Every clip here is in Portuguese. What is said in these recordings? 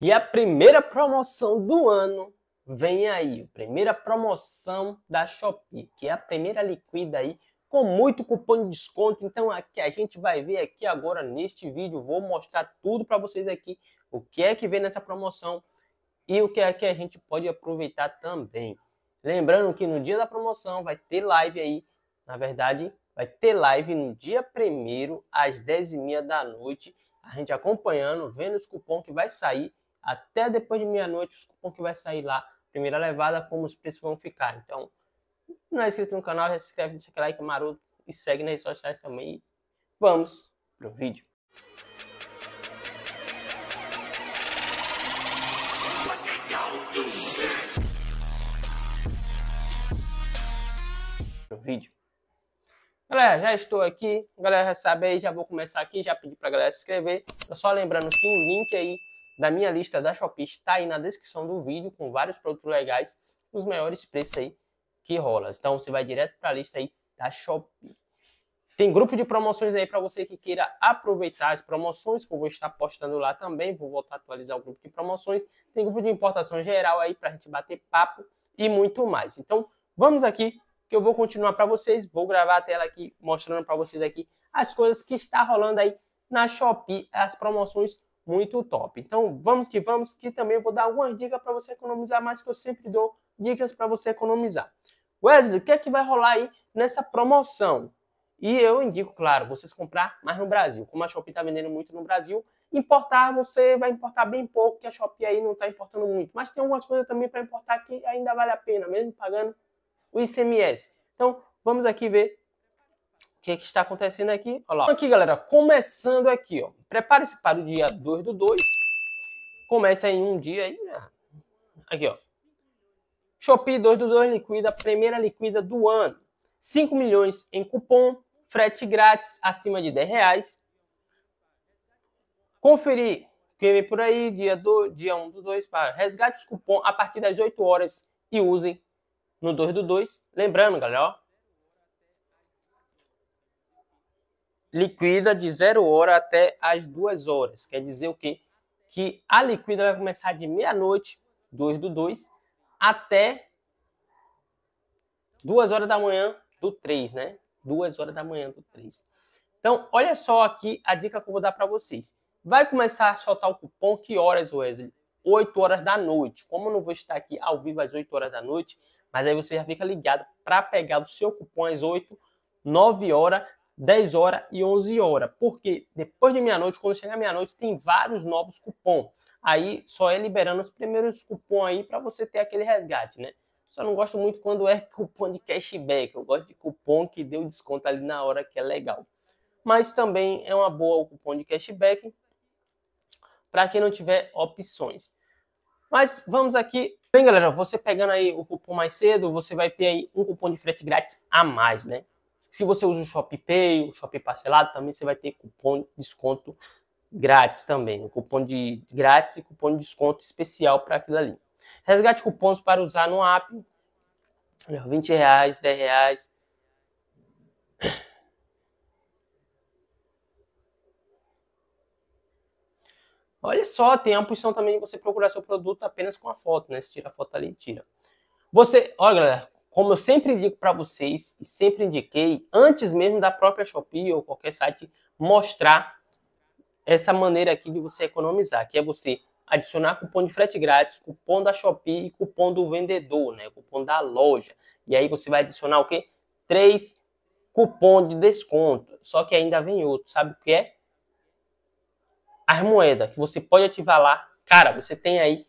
E a primeira promoção do ano vem aí, a primeira promoção da Shopee, que é a primeira liquida aí com muito cupom de desconto. Então aqui a gente vai ver aqui agora neste vídeo, vou mostrar tudo para vocês aqui o que é que vem nessa promoção e o que é que a gente pode aproveitar também. Lembrando que no dia da promoção vai ter live aí, na verdade, vai ter live no dia primeiro às 10h30 da noite, a gente acompanhando, vendo os cupom que vai sair até depois de meia-noite os cupom que vai sair lá, primeira levada, como os preços vão ficar. Então, não é inscrito no canal, já se inscreve, deixa aquele like maroto e segue nas redes sociais também. E vamos pro vídeo. Pro vídeo. Galera, já estou aqui. Galera, já sabe aí, já vou começar aqui. Já pedi para galera se inscrever. Só lembrando que o link aí da minha lista da Shopee está aí na descrição do vídeo com vários produtos legais, os maiores preços aí que rola. Então você vai direto para a lista aí da Shopee. Tem grupo de promoções aí para você que queira aproveitar as promoções, que eu vou estar postando lá também. Vou voltar a atualizar o grupo de promoções. Tem grupo de importação geral aí para a gente bater papo e muito mais. Então, vamos aqui que eu vou continuar para vocês. Vou gravar a tela aqui mostrando para vocês aqui as coisas que está rolando aí na Shopee, as promoções muito top. Então vamos que vamos, que também vou dar algumas dicas para você economizar, mais que eu sempre dou dicas para você economizar. Wesley, o que é que vai rolar aí nessa promoção? E eu indico, claro, vocês comprar mais no Brasil. Como a Shopee está vendendo muito no Brasil, importar você vai importar bem pouco, que a Shopee aí não está importando muito. Mas tem algumas coisas também para importar que ainda vale a pena, mesmo pagando o ICMS. Então, vamos aqui ver o que, é que está acontecendo aqui? Olha lá. Então, aqui, galera, começando aqui, ó. Prepare-se para o dia 2 do 2. Começa em um dia aí. Né? Aqui, ó. Shopee 2 do 2 liquida, primeira liquida do ano. 5 milhões em cupom, frete grátis acima de 10 reais. Conferir quem vem por aí, dia, do, dia 1 do 2, para resgate os cupom a partir das 8 horas e usem no 2 do 2. Lembrando, galera, ó, liquida de 0 hora até as 2 horas. Quer dizer o quê? Que a liquida vai começar de meia-noite, 2 do 2, até 2 horas da manhã do 3, né? 2 horas da manhã do 3. Então, olha só aqui a dica que eu vou dar para vocês. Vai começar a soltar o cupom que horas, Wesley? 8 horas da noite. Como eu não vou estar aqui ao vivo às 8 horas da noite, mas aí você já fica ligado para pegar o seu cupom às 8, 9 horas 10 horas e 11 horas, porque depois de meia-noite, quando chegar meia-noite, tem vários novos cupom. Aí só é liberando os primeiros cupom aí para você ter aquele resgate, né? Só não gosto muito quando é cupom de cashback, eu gosto de cupom que deu desconto ali na hora que é legal. Mas também é uma boa o cupom de cashback para quem não tiver opções. Mas vamos aqui. Bem, galera, você pegando aí o cupom mais cedo, você vai ter aí um cupom de frete grátis a mais, né? Se você usa o ShopPay, o Shop Parcelado, também você vai ter cupom de desconto grátis também. Um cupom de grátis e cupom de desconto especial para aquilo ali. Resgate cupons para usar no app. 20 reais, 10 reais. Olha só, tem a opção também de você procurar seu produto apenas com a foto, né? Se tira a foto ali, tira. Você, olha galera, como eu sempre digo para vocês e sempre indiquei, antes mesmo da própria Shopee ou qualquer site mostrar essa maneira aqui de você economizar, que é você adicionar cupom de frete grátis, cupom da Shopee e cupom do vendedor, né? Cupom da loja. E aí você vai adicionar o quê? Três cupom de desconto. Só que ainda vem outro, sabe o que é? As moedas que você pode ativar lá. Cara, você tem aí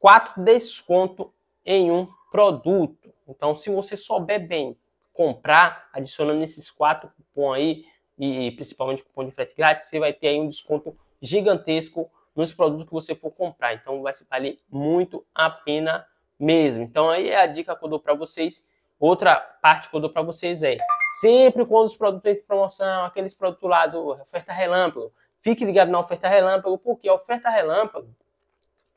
quatro desconto em um produto. Então, se você souber bem comprar, adicionando esses quatro cupons aí, e principalmente cupom de frete grátis, você vai ter aí um desconto gigantesco nos produtos que você for comprar. Então, vai se valer muito a pena mesmo. Então, aí é a dica que eu dou para vocês. Outra parte que eu dou para vocês é sempre quando os produtos têm promoção, aqueles produtos lá do oferta relâmpago, fique ligado na oferta relâmpago, porque a oferta relâmpago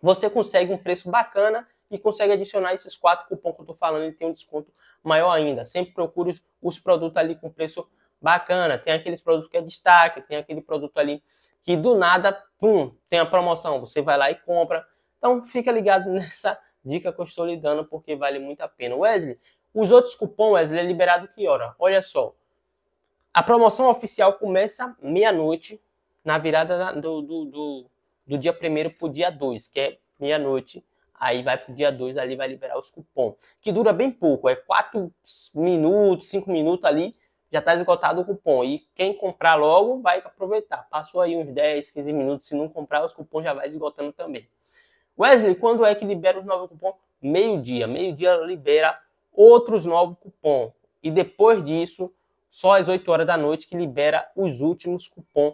você consegue um preço bacana e consegue adicionar esses quatro cupons que eu tô falando e tem um desconto maior ainda. Sempre procure os, os produtos ali com preço bacana. Tem aqueles produtos que é destaque, tem aquele produto ali que do nada, pum, tem a promoção. Você vai lá e compra. Então fica ligado nessa dica que eu estou lhe dando, porque vale muito a pena. Wesley, os outros cupons, Wesley, é liberado que hora? Olha só. A promoção oficial começa meia-noite, na virada do, do, do, do dia 1 para o dia 2, que é meia-noite aí vai pro dia 2 ali, vai liberar os cupom, que dura bem pouco, é 4 minutos, 5 minutos ali, já está esgotado o cupom. E quem comprar logo vai aproveitar. Passou aí uns 10, 15 minutos, se não comprar, os cupons já vai esgotando também. Wesley, quando é que libera os novos cupons? Meio-dia. Meio-dia libera outros novos cupons. E depois disso, só às 8 horas da noite que libera os últimos cupons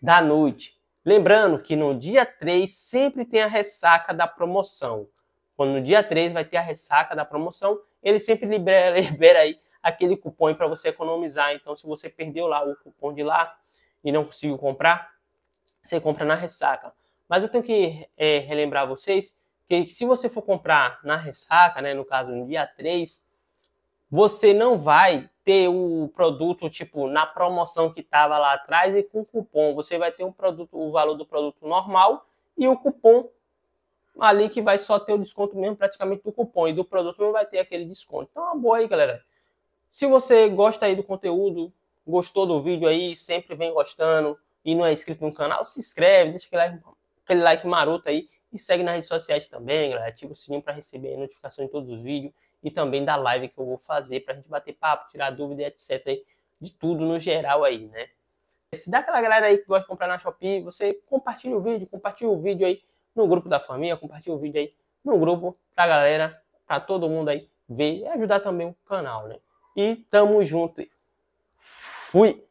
da noite. Lembrando que no dia 3 sempre tem a ressaca da promoção. Quando no dia 3 vai ter a ressaca da promoção, ele sempre libera, libera aí aquele cupom para você economizar. Então, se você perdeu lá o cupom de lá e não conseguiu comprar, você compra na ressaca. Mas eu tenho que é, relembrar vocês que se você for comprar na ressaca, né, no caso no dia 3, você não vai ter o produto, tipo, na promoção que estava lá atrás e com cupom. Você vai ter um produto, o valor do produto normal e o cupom ali que vai só ter o desconto mesmo praticamente do cupom e do produto não vai ter aquele desconto. Então é uma boa aí, galera. Se você gosta aí do conteúdo, gostou do vídeo aí, sempre vem gostando e não é inscrito no canal, se inscreve, deixa aquele like, aquele like maroto aí e segue nas redes sociais também, galera. Ativa o sininho para receber notificação de todos os vídeos e também da live que eu vou fazer para a gente bater papo, tirar dúvida, etc. De tudo no geral aí, né? Se dá aquela galera aí que gosta de comprar na Shopee, você compartilha o vídeo, compartilha o vídeo aí no grupo da família, compartilha o vídeo aí no grupo pra galera, pra todo mundo aí ver e ajudar também o canal, né? E tamo junto. Fui!